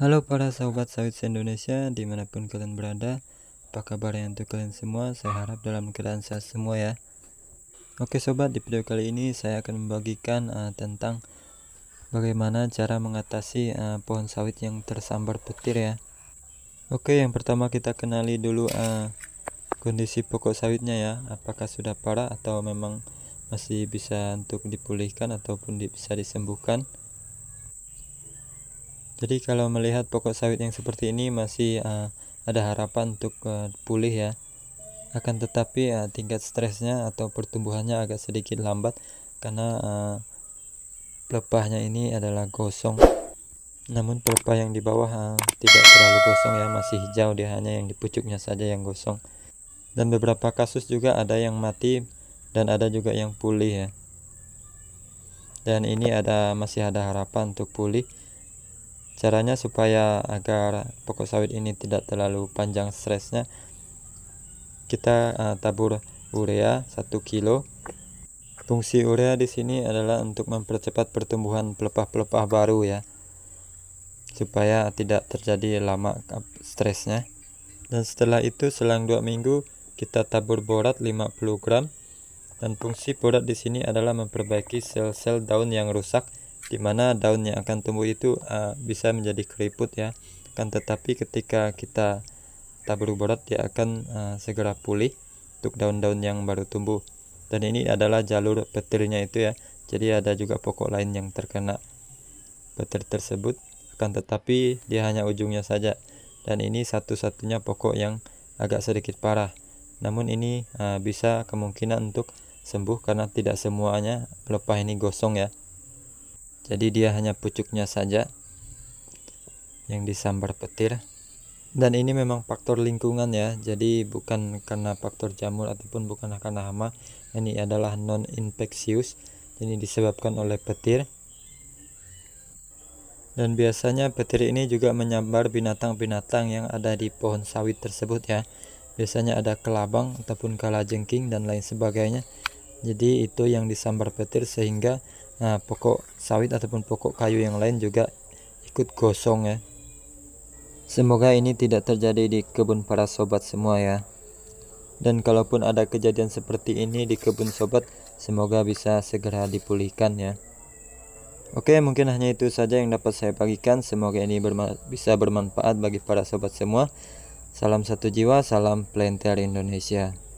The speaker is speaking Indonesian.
Halo para sahabat sawit Indonesia dimanapun kalian berada Apa kabarnya untuk kalian semua saya harap dalam keadaan sehat semua ya Oke sobat di video kali ini saya akan membagikan uh, tentang bagaimana cara mengatasi uh, pohon sawit yang tersambar petir ya Oke yang pertama kita kenali dulu uh, kondisi pokok sawitnya ya apakah sudah parah atau memang masih bisa untuk dipulihkan ataupun bisa disembuhkan jadi kalau melihat pokok sawit yang seperti ini masih uh, ada harapan untuk uh, pulih ya. Akan tetapi uh, tingkat stresnya atau pertumbuhannya agak sedikit lambat karena uh, pelepahnya ini adalah gosong. Namun pelepah yang di bawah uh, tidak terlalu gosong ya, masih hijau dia hanya yang di pucuknya saja yang gosong. Dan beberapa kasus juga ada yang mati dan ada juga yang pulih ya. Dan ini ada masih ada harapan untuk pulih caranya supaya agar pokok sawit ini tidak terlalu panjang stresnya kita uh, tabur urea 1 kilo fungsi urea di sini adalah untuk mempercepat pertumbuhan pelepah-pelepah baru ya supaya tidak terjadi lama stresnya dan setelah itu selang dua minggu kita tabur borat 50 gram dan fungsi borat di sini adalah memperbaiki sel-sel daun yang rusak mana daun yang akan tumbuh itu uh, bisa menjadi keriput ya kan tetapi ketika kita tabur borat dia akan uh, segera pulih untuk daun-daun yang baru tumbuh dan ini adalah jalur petirnya itu ya jadi ada juga pokok lain yang terkena petir tersebut kan tetapi dia hanya ujungnya saja dan ini satu-satunya pokok yang agak sedikit parah namun ini uh, bisa kemungkinan untuk sembuh karena tidak semuanya pelepah ini gosong ya jadi dia hanya pucuknya saja yang disambar petir dan ini memang faktor lingkungan ya jadi bukan karena faktor jamur ataupun bukan karena hama ini adalah non infeksius ini disebabkan oleh petir dan biasanya petir ini juga menyambar binatang-binatang yang ada di pohon sawit tersebut ya biasanya ada kelabang ataupun kalajengking dan lain sebagainya jadi itu yang disambar petir sehingga nah pokok sawit ataupun pokok kayu yang lain juga ikut gosong ya semoga ini tidak terjadi di kebun para sobat semua ya dan kalaupun ada kejadian seperti ini di kebun sobat semoga bisa segera dipulihkan ya Oke mungkin hanya itu saja yang dapat saya bagikan semoga ini berma bisa bermanfaat bagi para sobat semua Salam satu jiwa, salam planter Indonesia.